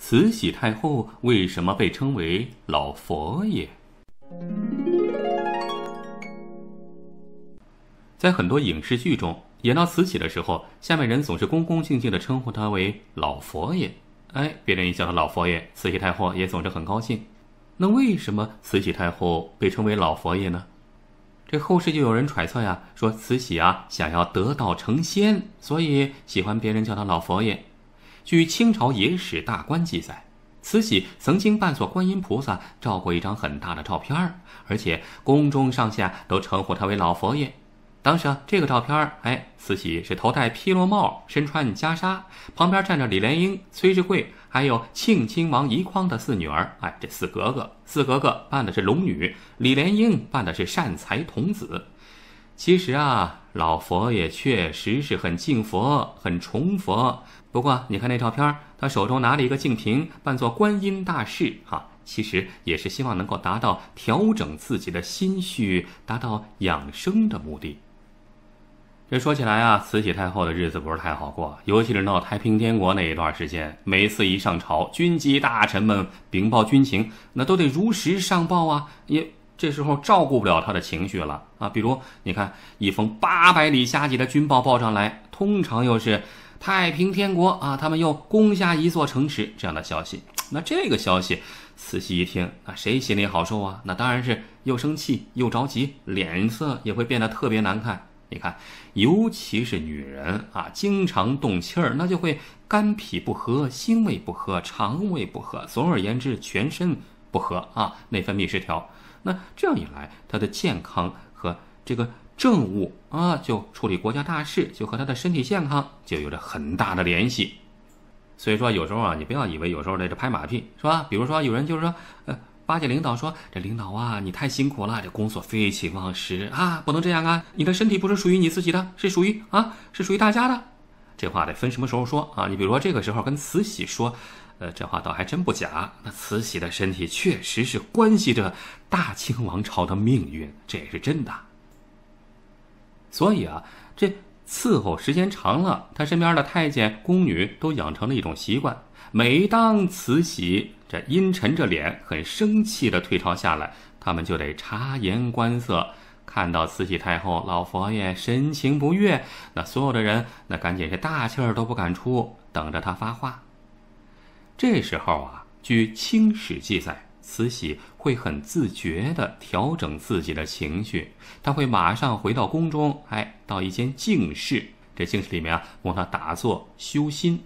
慈禧太后为什么被称为老佛爷？在很多影视剧中，演到慈禧的时候，下面人总是恭恭敬敬的称呼她为老佛爷。哎，别人一叫她老佛爷，慈禧太后也总是很高兴。那为什么慈禧太后被称为老佛爷呢？这后世就有人揣测呀，说慈禧啊，想要得道成仙，所以喜欢别人叫她老佛爷。据清朝野史大观记载，慈禧曾经扮作观音菩萨照过一张很大的照片儿，而且宫中上下都称呼她为老佛爷。当时啊，这个照片儿，哎，慈禧是头戴披罗帽，身穿袈裟，旁边站着李莲英、崔志贵，还有庆亲王奕匡的四女儿，哎，这四格格。四格格扮的是龙女，李莲英扮的是善财童子。其实啊，老佛爷确实是很敬佛、很崇佛。不过，你看那照片，他手中拿了一个净瓶，扮作观音大士，哈，其实也是希望能够达到调整自己的心绪、达到养生的目的。这说起来啊，慈禧太后的日子不是太好过，尤其是闹太平天国那一段时间，每次一上朝，军机大臣们禀报军情，那都得如实上报啊。也这时候照顾不了她的情绪了啊。比如，你看一封八百里加急的军报报上来，通常又是。太平天国啊，他们又攻下一座城池，这样的消息。那这个消息，慈禧一听，那谁心里好受啊？那当然是又生气又着急，脸色也会变得特别难看。你看，尤其是女人啊，经常动气儿，那就会肝脾不和、心胃不和、肠胃不和，总而言之，全身不和啊，内分泌失调。那这样一来，她的健康和这个。政务啊，就处理国家大事，就和他的身体健康就有着很大的联系。所以说，有时候啊，你不要以为有时候在这拍马屁，是吧？比如说，有人就是说，呃，巴结领导，说这领导啊，你太辛苦了，这工作废寝忘食啊，不能这样啊。你的身体不是属于你自己的，是属于啊，是属于大家的。这话得分什么时候说啊？你比如说这个时候跟慈禧说，呃，这话倒还真不假。那慈禧的身体确实是关系着大清王朝的命运，这也是真的。所以啊，这伺候时间长了，他身边的太监宫女都养成了一种习惯：每当慈禧这阴沉着脸、很生气的退朝下来，他们就得察言观色，看到慈禧太后、老佛爷神情不悦，那所有的人那赶紧是大气儿都不敢出，等着他发话。这时候啊，据清史记载。慈禧会很自觉地调整自己的情绪，她会马上回到宫中，哎，到一间静室，这静室里面啊，供她打坐修心。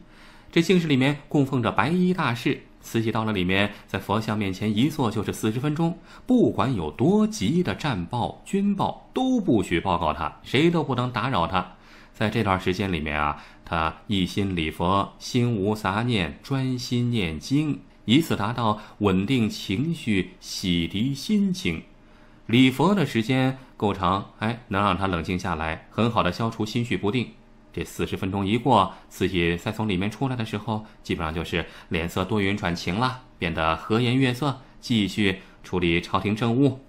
这静室里面供奉着白衣大士，慈禧到了里面，在佛像面前一坐就是四十分钟，不管有多急的战报、军报都不许报告她，谁都不能打扰她。在这段时间里面啊，她一心礼佛，心无杂念，专心念经。以此达到稳定情绪、洗涤心情。礼佛的时间够长，哎，能让他冷静下来，很好的消除心绪不定。这四十分钟一过，慈禧再从里面出来的时候，基本上就是脸色多云转晴了，变得和颜悦色，继续处理朝廷政务。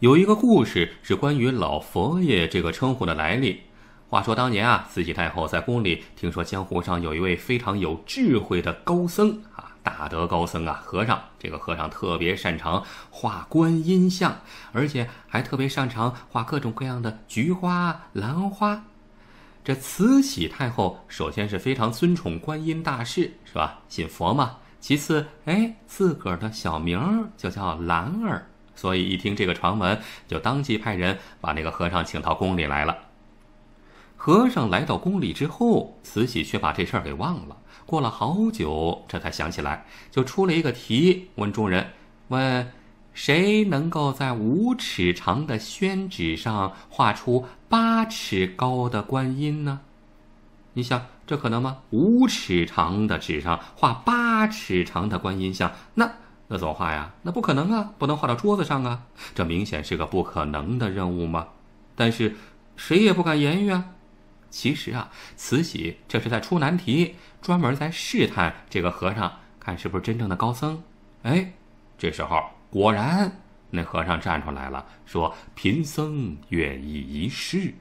有一个故事是关于“老佛爷”这个称呼的来历。话说当年啊，慈禧太后在宫里听说江湖上有一位非常有智慧的高僧啊。大德高僧啊，和尚，这个和尚特别擅长画观音像，而且还特别擅长画各种各样的菊花、兰花。这慈禧太后首先是非常尊崇观音大士，是吧？信佛嘛。其次，哎，自个儿的小名就叫兰儿，所以一听这个传闻，就当即派人把那个和尚请到宫里来了。和尚来到宫里之后，慈禧却把这事儿给忘了。过了好久，这才想起来，就出了一个题，问众人：问谁能够在五尺长的宣纸上画出八尺高的观音呢？你想，这可能吗？五尺长的纸上画八尺长的观音像，那那怎么画呀？那不可能啊！不能画到桌子上啊！这明显是个不可能的任务吗？但是谁也不敢言语啊！其实啊，慈禧这是在出难题，专门在试探这个和尚，看是不是真正的高僧。哎，这时候果然那和尚站出来了，说：“贫僧愿意一试。”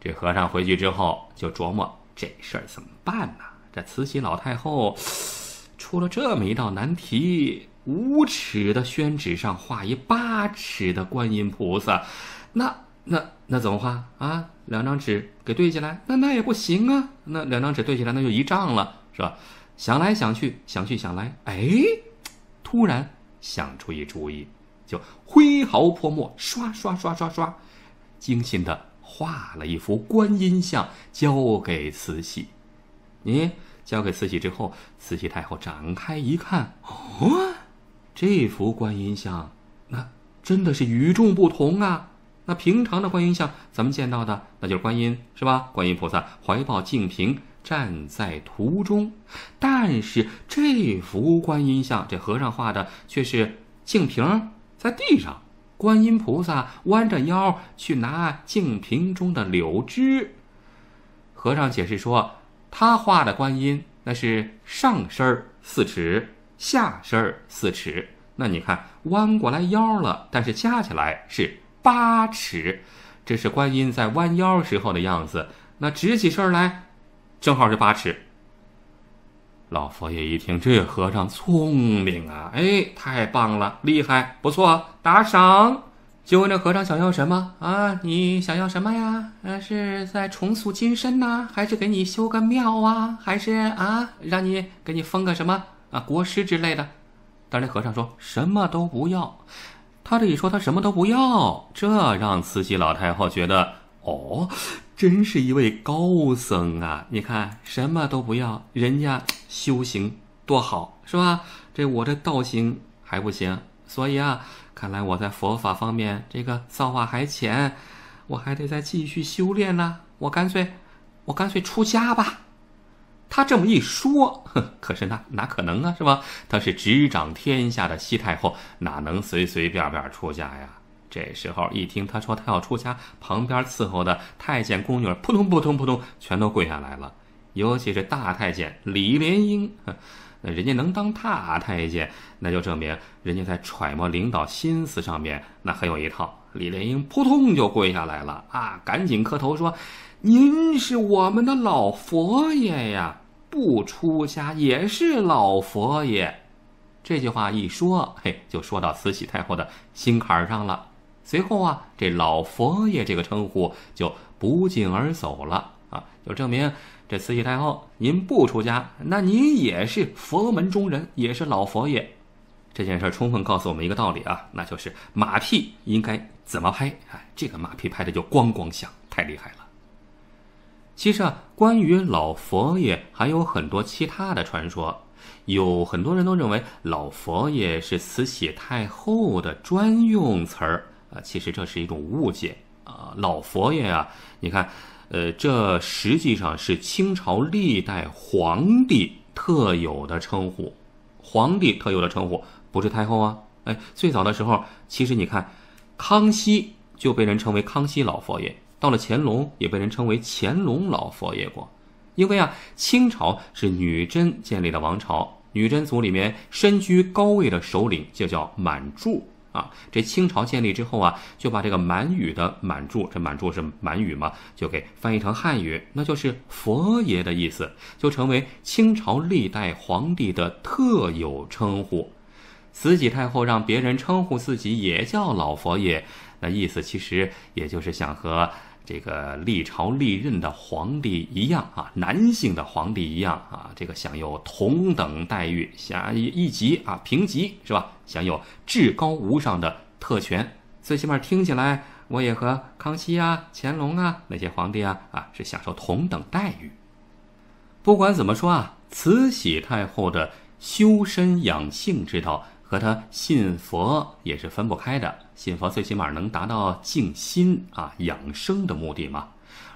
这和尚回去之后就琢磨这事儿怎么办呢？这慈禧老太后出了这么一道难题，无耻的宣纸上画一八尺的观音菩萨，那……那那怎么画啊？两张纸给对起来，那那也不行啊。那两张纸对起来，那就一丈了，是吧？想来想去，想去想来，哎，突然想出一主意，就挥毫泼墨，刷刷刷刷刷，精心的画了一幅观音像，交给慈禧。你交给慈禧之后，慈禧太后展开一看，哦，这幅观音像，那真的是与众不同啊！那平常的观音像，咱们见到的，那就是观音，是吧？观音菩萨怀抱净瓶，站在途中。但是这幅观音像，这和尚画的却是净瓶在地上，观音菩萨弯着腰去拿净瓶中的柳枝。和尚解释说，他画的观音那是上身四尺，下身四尺。那你看弯过来腰了，但是加起来是。八尺，这是观音在弯腰时候的样子。那直起身来，正好是八尺。老佛爷一听，这和尚聪明啊！哎，太棒了，厉害，不错，打赏。就问这和尚想要什么啊？你想要什么呀？呃，是在重塑金身呢，还是给你修个庙啊？还是啊，让你给你封个什么啊国师之类的？但是那和尚说什么都不要。他这一说，他什么都不要，这让慈禧老太后觉得，哦，真是一位高僧啊！你看什么都不要，人家修行多好，是吧？这我这道行还不行，所以啊，看来我在佛法方面这个造化还浅，我还得再继续修炼呢。我干脆，我干脆出家吧。他这么一说，哼，可是那哪可能啊，是吧？他是执掌天下的西太后，哪能随随便便出家呀？这时候一听他说他要出家，旁边伺候的太监宫女扑通扑通扑通，全都跪下来了。尤其是大太监李莲英，那人家能当大太监，那就证明人家在揣摩领导心思上面那很有一套。李莲英扑通就跪下来了，啊，赶紧磕头说。您是我们的老佛爷呀，不出家也是老佛爷。这句话一说，嘿，就说到慈禧太后的心坎上了。随后啊，这老佛爷这个称呼就不胫而走了啊，就证明这慈禧太后，您不出家，那您也是佛门中人，也是老佛爷。这件事儿充分告诉我们一个道理啊，那就是马屁应该怎么拍，哎，这个马屁拍的就咣咣响，太厉害了。其实啊，关于老佛爷还有很多其他的传说，有很多人都认为老佛爷是慈禧太后的专用词儿啊。其实这是一种误解啊。老佛爷啊，你看，呃，这实际上是清朝历代皇帝特有的称呼，皇帝特有的称呼，不是太后啊。哎，最早的时候，其实你看，康熙就被人称为康熙老佛爷。到了乾隆，也被人称为“乾隆老佛爷”过，因为啊，清朝是女真建立的王朝，女真族里面身居高位的首领就叫满柱啊。这清朝建立之后啊，就把这个满语的满柱，这满柱是满语嘛，就给翻译成汉语，那就是“佛爷”的意思，就成为清朝历代皇帝的特有称呼。慈禧太后让别人称呼自己也叫“老佛爷”，那意思其实也就是想和。这个历朝历任的皇帝一样啊，男性的皇帝一样啊，这个享有同等待遇，享一一级啊平级是吧？享有至高无上的特权，最起码听起来我也和康熙啊、乾隆啊那些皇帝啊啊是享受同等待遇。不管怎么说啊，慈禧太后的修身养性之道。和他信佛也是分不开的，信佛最起码能达到静心啊、养生的目的嘛。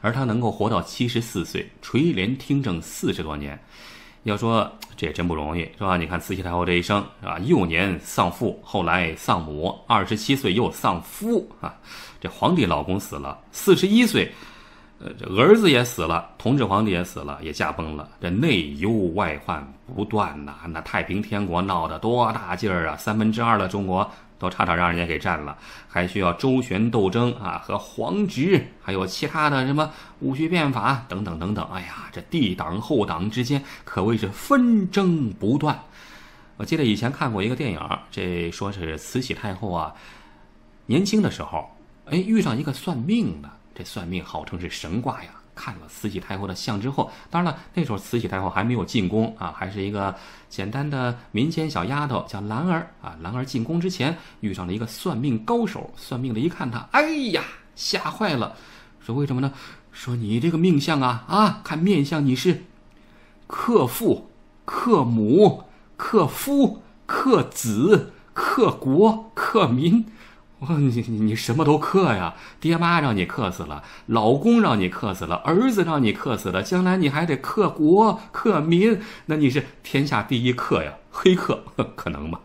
而他能够活到七十四岁，垂帘听政四十多年，要说这也真不容易，是吧？你看慈禧太后这一生，是吧？幼年丧父，后来丧母，二十七岁又丧夫啊，这皇帝老公死了，四十一岁。呃，这儿子也死了，同治皇帝也死了，也驾崩了。这内忧外患不断呐，那太平天国闹得多大劲儿啊！三分之二的中国都差点让人家给占了，还需要周旋斗争啊，和皇职，还有其他的什么戊戌变法等等等等。哎呀，这帝党后党之间可谓是纷争不断。我记得以前看过一个电影，这说是慈禧太后啊，年轻的时候，哎，遇上一个算命的。这算命号称是神卦呀！看了慈禧太后的相之后，当然了，那时候慈禧太后还没有进宫啊，还是一个简单的民间小丫头叫兰儿啊。兰儿进宫之前遇上了一个算命高手，算命的一看她，哎呀，吓坏了，说为什么呢？说你这个命相啊啊，看面相你是克父、克母、克夫、克子、克国、克民。你你你什么都克呀！爹妈让你克死了，老公让你克死了，儿子让你克死了，将来你还得克国克民，那你是天下第一克呀！黑客 可能吗？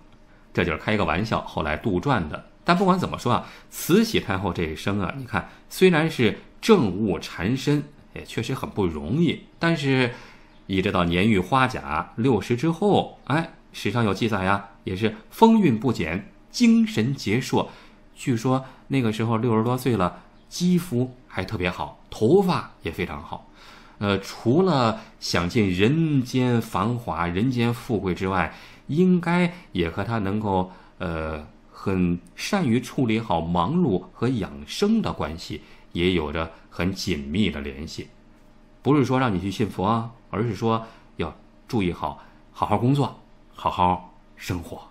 这就是开一个玩笑，后来杜撰的。但不管怎么说啊，慈禧太后这一生啊，你看虽然是政务缠身，也确实很不容易。但是，一直到年逾花甲、六十之后，哎，史上有记载呀，也是风韵不减，精神矍铄。据说那个时候六十多岁了，肌肤还特别好，头发也非常好。呃，除了享尽人间繁华、人间富贵之外，应该也和他能够呃很善于处理好忙碌和养生的关系，也有着很紧密的联系。不是说让你去信佛啊，而是说要注意好，好好工作，好好生活。